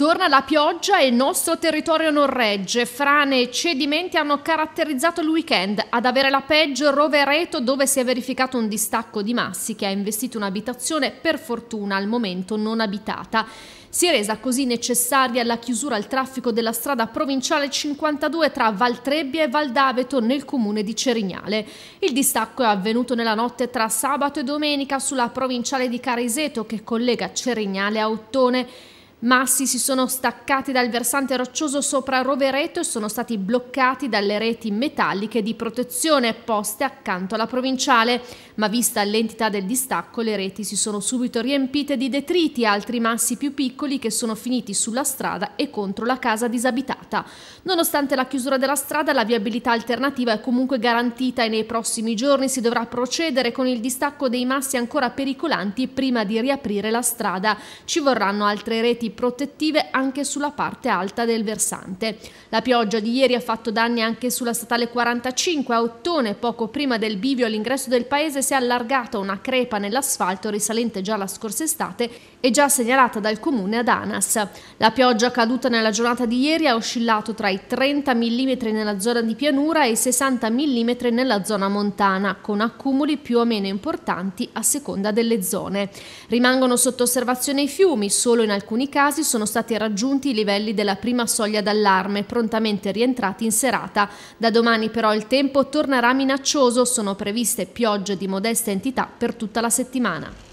Torna la pioggia e il nostro territorio non regge. Frane e cedimenti hanno caratterizzato il weekend. Ad avere la peggio Rovereto dove si è verificato un distacco di massi che ha investito un'abitazione per fortuna al momento non abitata. Si è resa così necessaria la chiusura al traffico della strada provinciale 52 tra Valtrebbia e Valdaveto nel comune di Cerignale. Il distacco è avvenuto nella notte tra sabato e domenica sulla provinciale di Cariseto che collega Cerignale a Ottone. Massi si sono staccati dal versante roccioso sopra Rovereto e sono stati bloccati dalle reti metalliche di protezione poste accanto alla provinciale, ma vista l'entità del distacco le reti si sono subito riempite di detriti altri massi più piccoli che sono finiti sulla strada e contro la casa disabitata. Nonostante la chiusura della strada la viabilità alternativa è comunque garantita e nei prossimi giorni si dovrà procedere con il distacco dei massi ancora pericolanti prima di riaprire la strada. Ci vorranno altre reti protettive anche sulla parte alta del versante. La pioggia di ieri ha fatto danni anche sulla statale 45 a Ottone, poco prima del bivio all'ingresso del paese si è allargata una crepa nell'asfalto risalente già la scorsa estate e già segnalata dal comune ad Anas. La pioggia caduta nella giornata di ieri ha oscillato tra i 30 mm nella zona di pianura e i 60 mm nella zona montana, con accumuli più o meno importanti a seconda delle zone. Rimangono sotto osservazione i fiumi, solo in alcuni casi casi sono stati raggiunti i livelli della prima soglia d'allarme, prontamente rientrati in serata. Da domani però il tempo tornerà minaccioso, sono previste piogge di modesta entità per tutta la settimana.